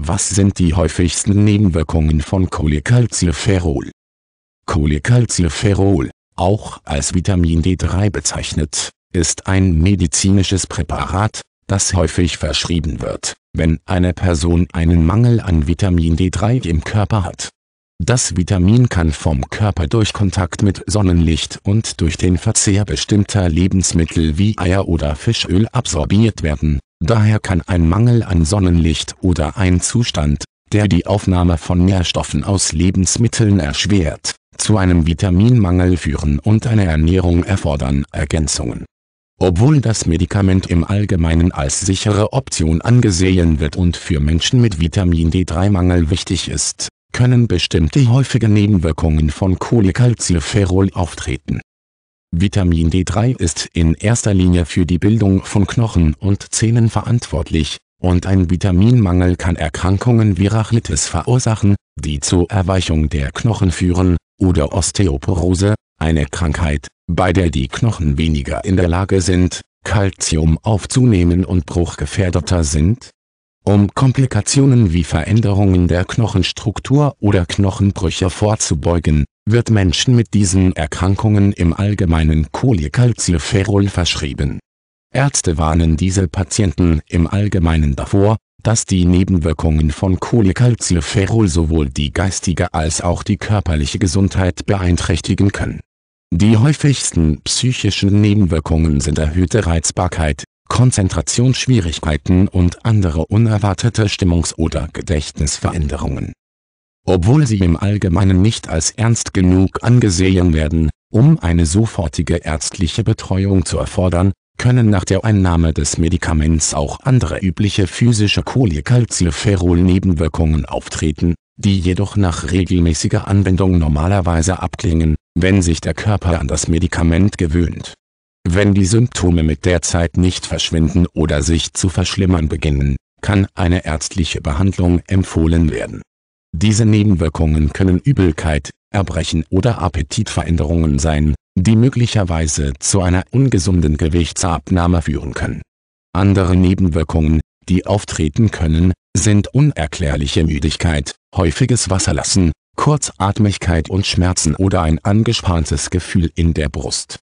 Was sind die häufigsten Nebenwirkungen von Cholecalciferol? Cholecalciferol, auch als Vitamin D3 bezeichnet, ist ein medizinisches Präparat, das häufig verschrieben wird, wenn eine Person einen Mangel an Vitamin D3 im Körper hat. Das Vitamin kann vom Körper durch Kontakt mit Sonnenlicht und durch den Verzehr bestimmter Lebensmittel wie Eier oder Fischöl absorbiert werden Daher kann ein Mangel an Sonnenlicht oder ein Zustand, der die Aufnahme von Nährstoffen aus Lebensmitteln erschwert, zu einem Vitaminmangel führen und eine Ernährung erfordern Ergänzungen. Obwohl das Medikament im Allgemeinen als sichere Option angesehen wird und für Menschen mit Vitamin D3-Mangel wichtig ist, können bestimmte häufige Nebenwirkungen von Cholecalciferol auftreten Vitamin D3 ist in erster Linie für die Bildung von Knochen und Zähnen verantwortlich, und ein Vitaminmangel kann Erkrankungen wie Rachitis verursachen, die zur Erweichung der Knochen führen, oder Osteoporose, eine Krankheit, bei der die Knochen weniger in der Lage sind, Kalzium aufzunehmen und bruchgefährdeter sind? Um Komplikationen wie Veränderungen der Knochenstruktur oder Knochenbrüche vorzubeugen, wird Menschen mit diesen Erkrankungen im Allgemeinen Cholecalciferol verschrieben. Ärzte warnen diese Patienten im Allgemeinen davor, dass die Nebenwirkungen von Cholecalciferol sowohl die geistige als auch die körperliche Gesundheit beeinträchtigen können. Die häufigsten psychischen Nebenwirkungen sind erhöhte Reizbarkeit, Konzentrationsschwierigkeiten und andere unerwartete Stimmungs- oder Gedächtnisveränderungen obwohl sie im Allgemeinen nicht als ernst genug angesehen werden, um eine sofortige ärztliche Betreuung zu erfordern, können nach der Einnahme des Medikaments auch andere übliche physische Cholecalciferol-Nebenwirkungen auftreten, die jedoch nach regelmäßiger Anwendung normalerweise abklingen, wenn sich der Körper an das Medikament gewöhnt. Wenn die Symptome mit der Zeit nicht verschwinden oder sich zu verschlimmern beginnen, kann eine ärztliche Behandlung empfohlen werden diese Nebenwirkungen können Übelkeit, Erbrechen oder Appetitveränderungen sein, die möglicherweise zu einer ungesunden Gewichtsabnahme führen können. Andere Nebenwirkungen, die auftreten können, sind unerklärliche Müdigkeit, häufiges Wasserlassen, Kurzatmigkeit und Schmerzen oder ein angespanntes Gefühl in der Brust.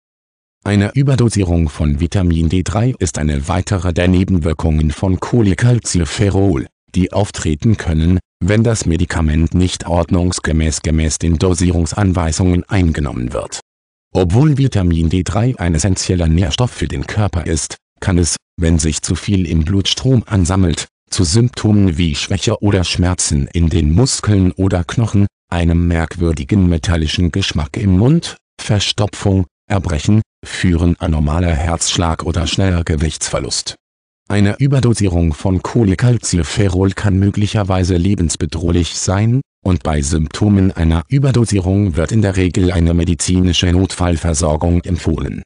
Eine Überdosierung von Vitamin D3 ist eine weitere der Nebenwirkungen von Cholecalciferol, die auftreten können, wenn das Medikament nicht ordnungsgemäß gemäß den Dosierungsanweisungen eingenommen wird. Obwohl Vitamin D3 ein essentieller Nährstoff für den Körper ist, kann es, wenn sich zu viel im Blutstrom ansammelt, zu Symptomen wie Schwäche oder Schmerzen in den Muskeln oder Knochen, einem merkwürdigen metallischen Geschmack im Mund, Verstopfung, Erbrechen, führen anormaler Herzschlag oder schneller Gewichtsverlust eine Überdosierung von Cholecalciferol kann möglicherweise lebensbedrohlich sein, und bei Symptomen einer Überdosierung wird in der Regel eine medizinische Notfallversorgung empfohlen